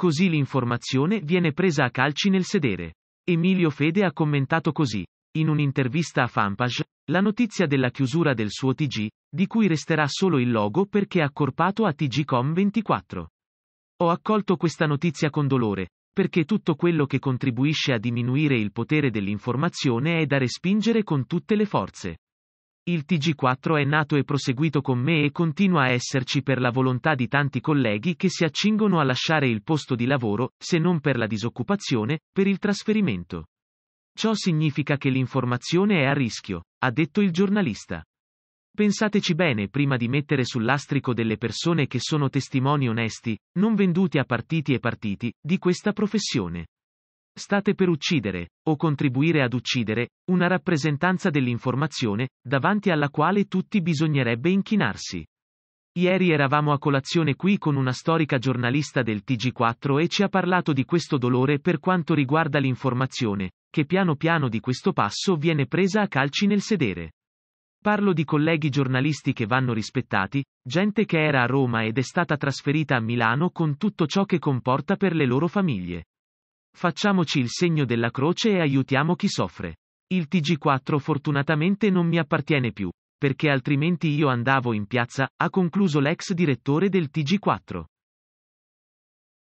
Così l'informazione viene presa a calci nel sedere. Emilio Fede ha commentato così. In un'intervista a Fanpage, la notizia della chiusura del suo TG, di cui resterà solo il logo perché accorpato a TGcom24. Ho accolto questa notizia con dolore, perché tutto quello che contribuisce a diminuire il potere dell'informazione è da respingere con tutte le forze. Il TG4 è nato e proseguito con me e continua a esserci per la volontà di tanti colleghi che si accingono a lasciare il posto di lavoro, se non per la disoccupazione, per il trasferimento. Ciò significa che l'informazione è a rischio, ha detto il giornalista. Pensateci bene prima di mettere sul lastrico delle persone che sono testimoni onesti, non venduti a partiti e partiti, di questa professione state per uccidere, o contribuire ad uccidere, una rappresentanza dell'informazione, davanti alla quale tutti bisognerebbe inchinarsi. Ieri eravamo a colazione qui con una storica giornalista del TG4 e ci ha parlato di questo dolore per quanto riguarda l'informazione, che piano piano di questo passo viene presa a calci nel sedere. Parlo di colleghi giornalisti che vanno rispettati, gente che era a Roma ed è stata trasferita a Milano con tutto ciò che comporta per le loro famiglie. Facciamoci il segno della croce e aiutiamo chi soffre. Il TG4 fortunatamente non mi appartiene più, perché altrimenti io andavo in piazza, ha concluso l'ex direttore del TG4.